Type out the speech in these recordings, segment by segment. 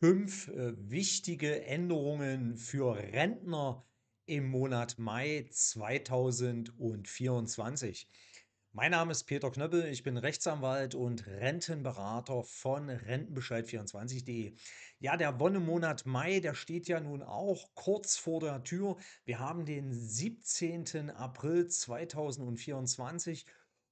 fünf äh, wichtige Änderungen für Rentner im Monat Mai 2024. Mein Name ist Peter Knöppel, ich bin Rechtsanwalt und Rentenberater von Rentenbescheid24.de. Ja, der Wonnemonat Mai, der steht ja nun auch kurz vor der Tür. Wir haben den 17. April 2024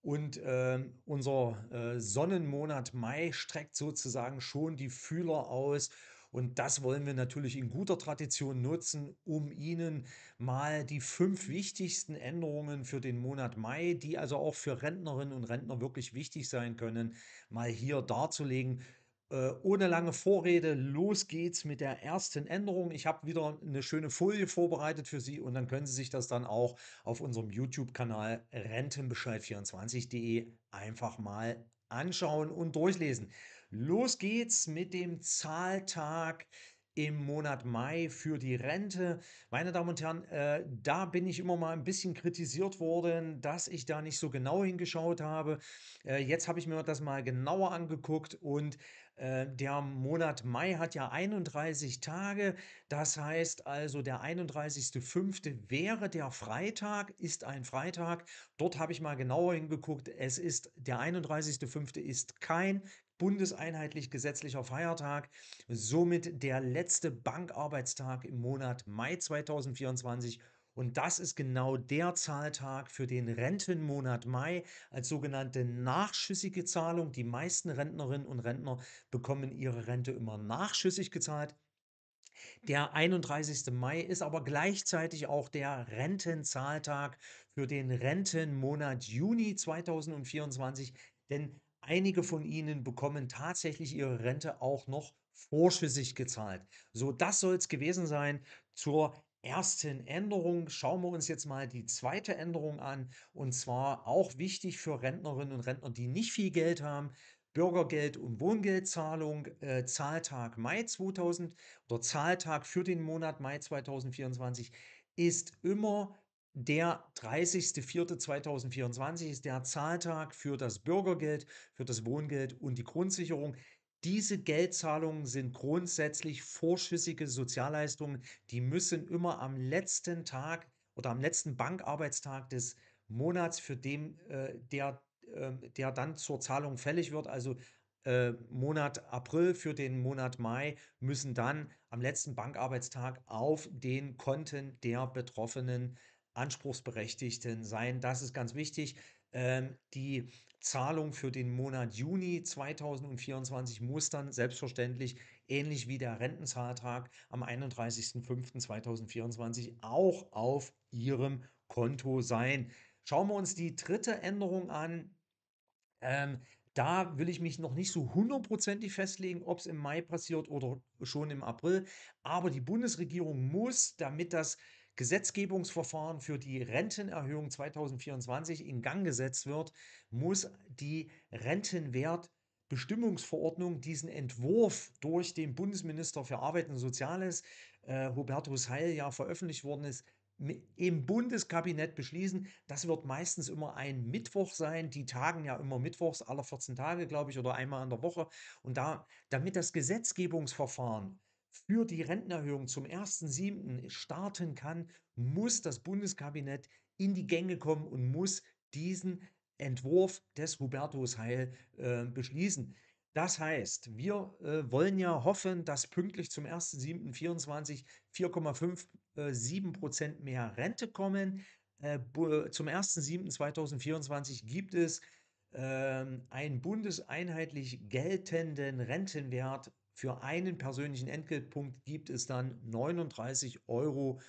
und äh, unser äh, Sonnenmonat Mai streckt sozusagen schon die Fühler aus. Und das wollen wir natürlich in guter Tradition nutzen, um Ihnen mal die fünf wichtigsten Änderungen für den Monat Mai, die also auch für Rentnerinnen und Rentner wirklich wichtig sein können, mal hier darzulegen. Äh, ohne lange Vorrede, los geht's mit der ersten Änderung. Ich habe wieder eine schöne Folie vorbereitet für Sie und dann können Sie sich das dann auch auf unserem YouTube-Kanal rentenbescheid24.de einfach mal anschauen und durchlesen. Los geht's mit dem Zahltag im Monat Mai für die Rente. Meine Damen und Herren, äh, da bin ich immer mal ein bisschen kritisiert worden, dass ich da nicht so genau hingeschaut habe. Äh, jetzt habe ich mir das mal genauer angeguckt und äh, der Monat Mai hat ja 31 Tage. Das heißt also, der 31.05. wäre der Freitag, ist ein Freitag. Dort habe ich mal genauer hingeguckt. Es ist der 31.05. ist kein bundeseinheitlich gesetzlicher Feiertag, somit der letzte Bankarbeitstag im Monat Mai 2024 und das ist genau der Zahltag für den Rentenmonat Mai als sogenannte nachschüssige Zahlung. Die meisten Rentnerinnen und Rentner bekommen ihre Rente immer nachschüssig gezahlt. Der 31. Mai ist aber gleichzeitig auch der Rentenzahltag für den Rentenmonat Juni 2024, denn einige von Ihnen bekommen tatsächlich ihre Rente auch noch vorschüssig gezahlt. So, das soll es gewesen sein zur ersten Änderung schauen wir uns jetzt mal die zweite Änderung an. Und zwar auch wichtig für Rentnerinnen und Rentner, die nicht viel Geld haben. Bürgergeld und Wohngeldzahlung, äh, Zahltag Mai 2000 oder Zahltag für den Monat Mai 2024 ist immer der 30.04.2024 ist der Zahltag für das Bürgergeld, für das Wohngeld und die Grundsicherung. Diese Geldzahlungen sind grundsätzlich vorschüssige Sozialleistungen, die müssen immer am letzten Tag oder am letzten Bankarbeitstag des Monats, für den äh, der, äh, der dann zur Zahlung fällig wird, also äh, Monat April für den Monat Mai, müssen dann am letzten Bankarbeitstag auf den Konten der betroffenen Anspruchsberechtigten sein. Das ist ganz wichtig. Ähm, die Zahlung für den Monat Juni 2024 muss dann selbstverständlich ähnlich wie der Rentenzahltag am 31.05.2024 auch auf Ihrem Konto sein. Schauen wir uns die dritte Änderung an. Ähm, da will ich mich noch nicht so hundertprozentig festlegen, ob es im Mai passiert oder schon im April. Aber die Bundesregierung muss, damit das äh, Gesetzgebungsverfahren für die Rentenerhöhung 2024 in Gang gesetzt wird, muss die Rentenwertbestimmungsverordnung diesen Entwurf durch den Bundesminister für Arbeit und Soziales, äh, Hubertus Heil, ja veröffentlicht worden ist, im Bundeskabinett beschließen. Das wird meistens immer ein Mittwoch sein. Die tagen ja immer Mittwochs, alle 14 Tage, glaube ich, oder einmal in der Woche. Und da, damit das Gesetzgebungsverfahren für die Rentenerhöhung zum 1.7. starten kann, muss das Bundeskabinett in die Gänge kommen und muss diesen Entwurf des Hubertus Heil äh, beschließen. Das heißt, wir äh, wollen ja hoffen, dass pünktlich zum 1.7.24 4,57 äh, Prozent mehr Rente kommen. Äh, äh zum 1.7.2024 gibt es ähm, einen bundeseinheitlich geltenden Rentenwert für einen persönlichen Entgeltpunkt gibt es dann 39,32 Euro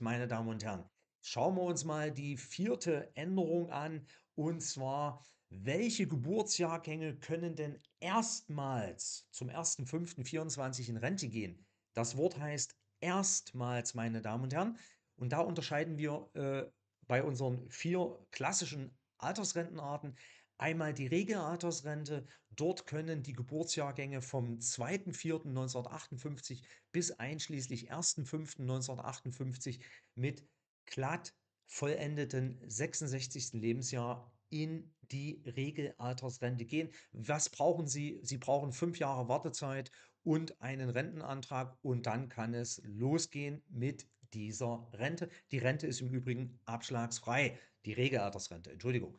meine Damen und Herren. Schauen wir uns mal die vierte Änderung an und zwar welche Geburtsjahrgänge können denn erstmals zum 1.5.24 in Rente gehen? Das Wort heißt erstmals, meine Damen und Herren. Und da unterscheiden wir äh, bei unseren vier klassischen Altersrentenarten Einmal die Regelaltersrente. Dort können die Geburtsjahrgänge vom 2.4.1958 bis einschließlich 1.5.1958 mit glatt vollendeten 66. Lebensjahr in die Regelaltersrente gehen. Was brauchen Sie? Sie brauchen fünf Jahre Wartezeit und einen Rentenantrag und dann kann es losgehen mit dieser Rente. Die Rente ist im Übrigen abschlagsfrei, die Regelaltersrente, Entschuldigung.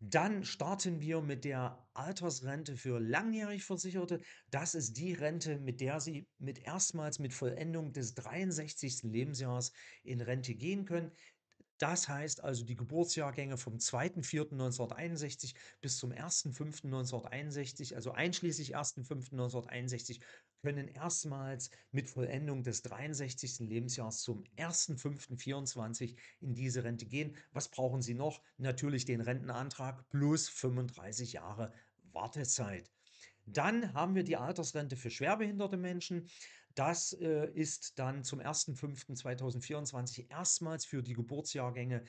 Dann starten wir mit der Altersrente für langjährig Versicherte. Das ist die Rente, mit der Sie mit erstmals mit Vollendung des 63. Lebensjahres in Rente gehen können. Das heißt also die Geburtsjahrgänge vom 2.4.1961 bis zum 1.5.1961, also einschließlich 1.5.1961, können erstmals mit Vollendung des 63. Lebensjahres zum 1.5.24 in diese Rente gehen. Was brauchen Sie noch? Natürlich den Rentenantrag plus 35 Jahre Wartezeit. Dann haben wir die Altersrente für schwerbehinderte Menschen. Das äh, ist dann zum 1.5.2024 erstmals für die Geburtsjahrgänge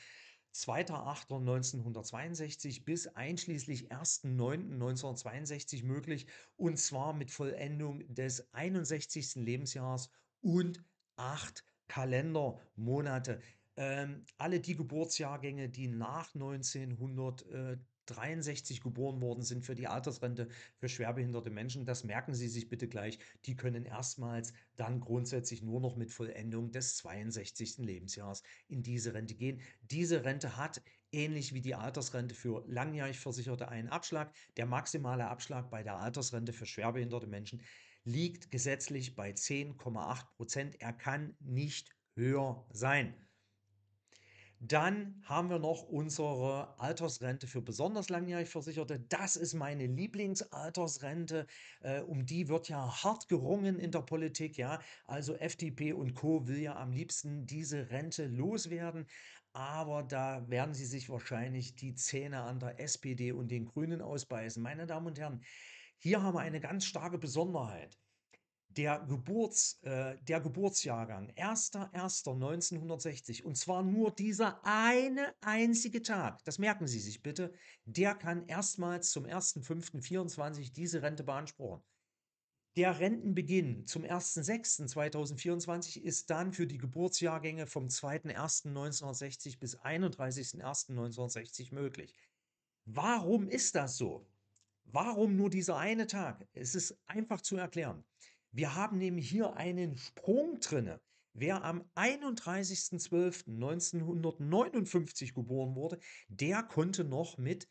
2.8.1962 bis einschließlich 1.9.1962 möglich und zwar mit Vollendung des 61. Lebensjahres und acht Kalendermonate. Ähm, alle die Geburtsjahrgänge, die nach 1900 äh, 63 geboren worden sind für die Altersrente für schwerbehinderte Menschen. Das merken Sie sich bitte gleich. Die können erstmals dann grundsätzlich nur noch mit Vollendung des 62. Lebensjahres in diese Rente gehen. Diese Rente hat ähnlich wie die Altersrente für langjährig Versicherte einen Abschlag. Der maximale Abschlag bei der Altersrente für schwerbehinderte Menschen liegt gesetzlich bei 10,8 Prozent. Er kann nicht höher sein. Dann haben wir noch unsere Altersrente für besonders langjährig Versicherte. Das ist meine Lieblingsaltersrente. Äh, um die wird ja hart gerungen in der Politik. Ja, also FDP und Co. will ja am liebsten diese Rente loswerden. Aber da werden sie sich wahrscheinlich die Zähne an der SPD und den Grünen ausbeißen. Meine Damen und Herren, hier haben wir eine ganz starke Besonderheit der, Geburts, äh, der Geburtsjahrgang, 1.1.1960, und zwar nur dieser eine einzige Tag, das merken Sie sich bitte, der kann erstmals zum 1.5.24 diese Rente beanspruchen. Der Rentenbeginn zum 1.6.2024 ist dann für die Geburtsjahrgänge vom 2.1.1960 bis 31.1.1960 möglich. Warum ist das so? Warum nur dieser eine Tag? Es ist einfach zu erklären. Wir haben nämlich hier einen Sprung drinne. Wer am 31.12.1959 geboren wurde, der konnte noch mit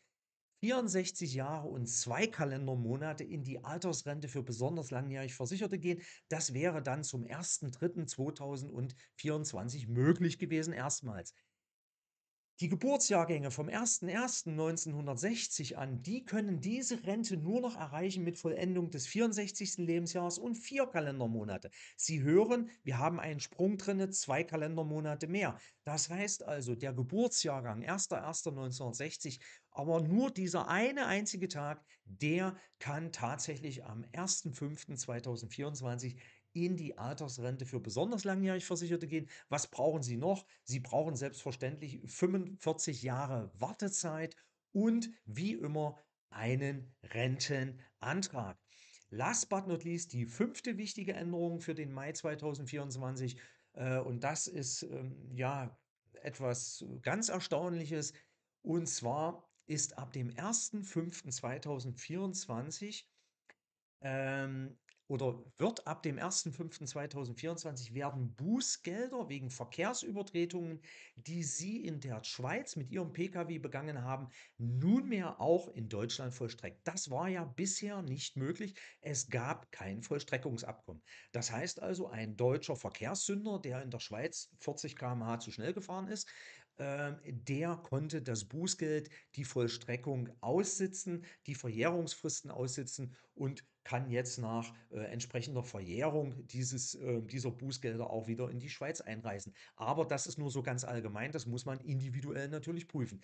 64 Jahre und zwei Kalendermonate in die Altersrente für besonders langjährig Versicherte gehen. Das wäre dann zum 1.3.2024 möglich gewesen erstmals. Die Geburtsjahrgänge vom 01.01.1960 an, die können diese Rente nur noch erreichen mit Vollendung des 64. Lebensjahres und vier Kalendermonate. Sie hören, wir haben einen Sprung drinne, zwei Kalendermonate mehr. Das heißt also, der Geburtsjahrgang 01.01.1960, aber nur dieser eine einzige Tag, der kann tatsächlich am 1.05.2024 in die Altersrente für besonders langjährig Versicherte gehen. Was brauchen Sie noch? Sie brauchen selbstverständlich 45 Jahre Wartezeit und wie immer einen Rentenantrag. Last but not least die fünfte wichtige Änderung für den Mai 2024 äh, und das ist ähm, ja etwas ganz Erstaunliches und zwar ist ab dem 1.5.2024 oder wird ab dem 1.5.2024 werden Bußgelder wegen Verkehrsübertretungen, die Sie in der Schweiz mit Ihrem Pkw begangen haben, nunmehr auch in Deutschland vollstreckt. Das war ja bisher nicht möglich. Es gab kein Vollstreckungsabkommen. Das heißt also, ein deutscher Verkehrssünder, der in der Schweiz 40 km/h zu schnell gefahren ist, ähm, der konnte das Bußgeld, die Vollstreckung aussitzen, die Verjährungsfristen aussitzen und kann jetzt nach äh, entsprechender Verjährung dieses, äh, dieser Bußgelder auch wieder in die Schweiz einreisen. Aber das ist nur so ganz allgemein, das muss man individuell natürlich prüfen.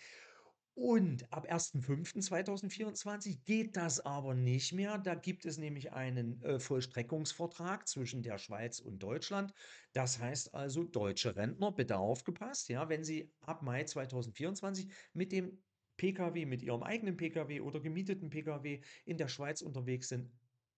Und ab 1.5.2024 geht das aber nicht mehr. Da gibt es nämlich einen äh, Vollstreckungsvertrag zwischen der Schweiz und Deutschland. Das heißt also, deutsche Rentner, bitte aufgepasst, ja, wenn sie ab Mai 2024 mit dem Pkw, mit ihrem eigenen Pkw oder gemieteten Pkw in der Schweiz unterwegs sind,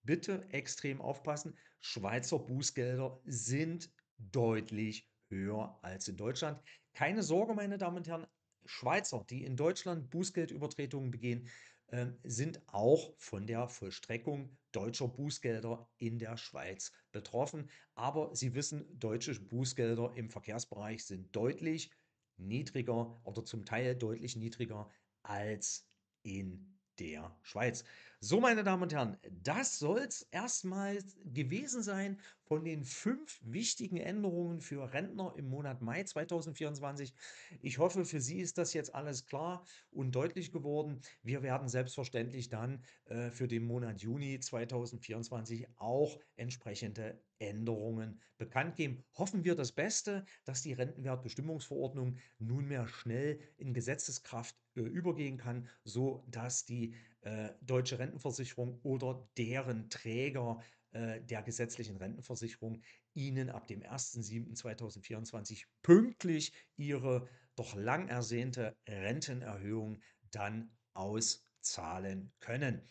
bitte extrem aufpassen. Schweizer Bußgelder sind deutlich höher als in Deutschland. Keine Sorge, meine Damen und Herren, Schweizer, die in Deutschland Bußgeldübertretungen begehen, ähm, sind auch von der Vollstreckung deutscher Bußgelder in der Schweiz betroffen. Aber Sie wissen, deutsche Bußgelder im Verkehrsbereich sind deutlich niedriger oder zum Teil deutlich niedriger als in der Schweiz. So, meine Damen und Herren, das soll es erstmal gewesen sein von den fünf wichtigen Änderungen für Rentner im Monat Mai 2024. Ich hoffe, für Sie ist das jetzt alles klar und deutlich geworden. Wir werden selbstverständlich dann äh, für den Monat Juni 2024 auch entsprechende Änderungen bekannt geben. Hoffen wir das Beste, dass die Rentenwertbestimmungsverordnung nunmehr schnell in Gesetzeskraft äh, übergehen kann, so dass die äh, deutsche Rentenversicherung oder deren Träger äh, der gesetzlichen Rentenversicherung Ihnen ab dem 1.7.2024 pünktlich Ihre doch lang ersehnte Rentenerhöhung dann auszahlen können.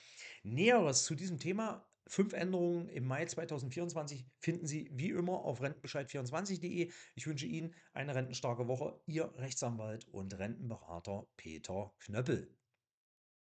Näheres zu diesem Thema Fünf Änderungen im Mai 2024 finden Sie wie immer auf rentenbescheid24.de. Ich wünsche Ihnen eine rentenstarke Woche. Ihr Rechtsanwalt und Rentenberater Peter Knöppel.